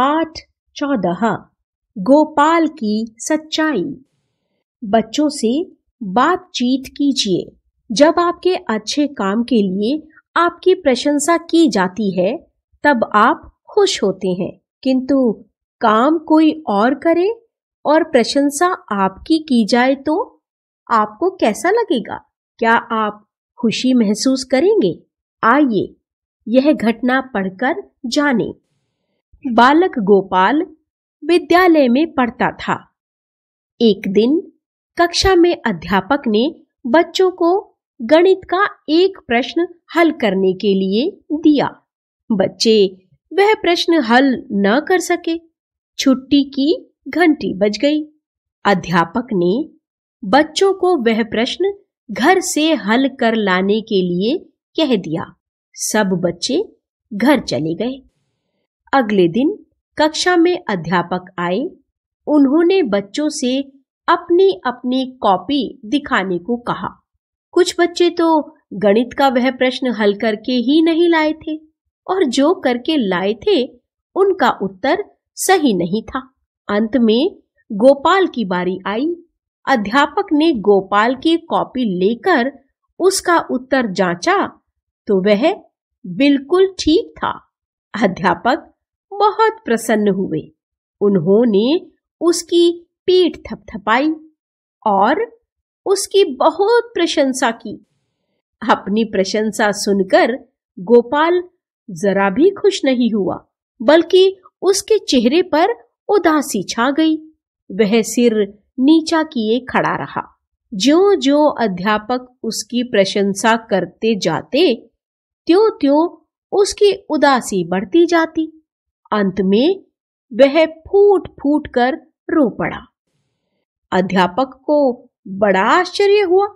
पाठ चौदह गोपाल की सच्चाई बच्चों से बातचीत कीजिए जब आपके अच्छे काम के लिए आपकी प्रशंसा की जाती है तब आप खुश होते हैं किंतु काम कोई और करे और प्रशंसा आपकी की जाए तो आपको कैसा लगेगा क्या आप खुशी महसूस करेंगे आइए यह घटना पढ़कर जानें। बालक गोपाल विद्यालय में पढ़ता था एक दिन कक्षा में अध्यापक ने बच्चों को गणित का एक प्रश्न हल करने के लिए दिया बच्चे वह प्रश्न हल न कर सके छुट्टी की घंटी बज गई अध्यापक ने बच्चों को वह प्रश्न घर से हल कर लाने के लिए कह दिया सब बच्चे घर चले गए अगले दिन कक्षा में अध्यापक आए उन्होंने बच्चों से अपनी अपनी कॉपी दिखाने को कहा कुछ बच्चे तो गणित का वह प्रश्न हल करके ही नहीं लाए थे और जो करके लाए थे उनका उत्तर सही नहीं था अंत में गोपाल की बारी आई अध्यापक ने गोपाल की कॉपी लेकर उसका उत्तर जांचा तो वह बिल्कुल ठीक था अध्यापक बहुत प्रसन्न हुए उन्होंने उसकी पीठ थपथपाई और उसकी बहुत प्रशंसा की अपनी प्रशंसा सुनकर गोपाल जरा भी खुश नहीं हुआ बल्कि उसके चेहरे पर उदासी छा गई वह सिर नीचा किए खड़ा रहा ज्यो ज्यो अध्यापक उसकी प्रशंसा करते जाते त्यों त्यों उसकी उदासी बढ़ती जाती अंत में वह फूट फूट कर रो पड़ा अध्यापक को बड़ा आश्चर्य हुआ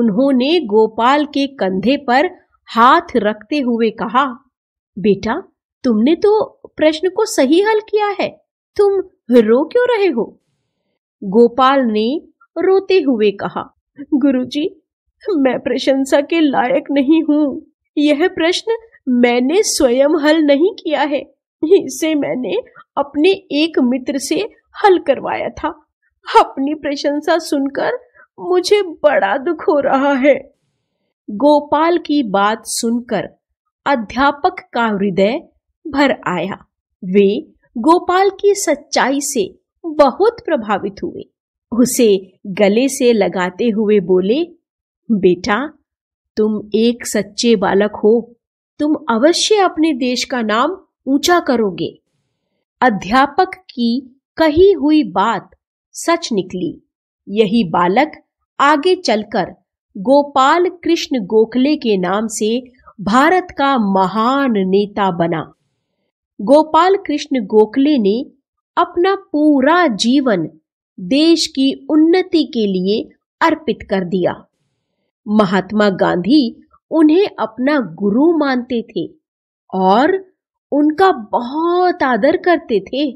उन्होंने गोपाल के कंधे पर हाथ रखते हुए कहा बेटा तुमने तो प्रश्न को सही हल किया है तुम रो क्यों रहे हो गोपाल ने रोते हुए कहा गुरुजी, मैं प्रशंसा के लायक नहीं हूं यह प्रश्न मैंने स्वयं हल नहीं किया है इसे मैंने अपने एक मित्र से हल करवाया था अपनी प्रशंसा सुनकर मुझे बड़ा दुख हो रहा है गोपाल की बात सुनकर अध्यापक का हृदय भर आया वे गोपाल की सच्चाई से बहुत प्रभावित हुए उसे गले से लगाते हुए बोले बेटा तुम एक सच्चे बालक हो तुम अवश्य अपने देश का नाम ऊंचा करोगे अध्यापक की कही हुई बात सच निकली यही बालक आगे चलकर गोपाल कृष्ण गोखले के नाम से भारत का महान नेता बना गोपाल कृष्ण गोखले ने अपना पूरा जीवन देश की उन्नति के लिए अर्पित कर दिया महात्मा गांधी उन्हें अपना गुरु मानते थे और उनका बहुत आदर करते थे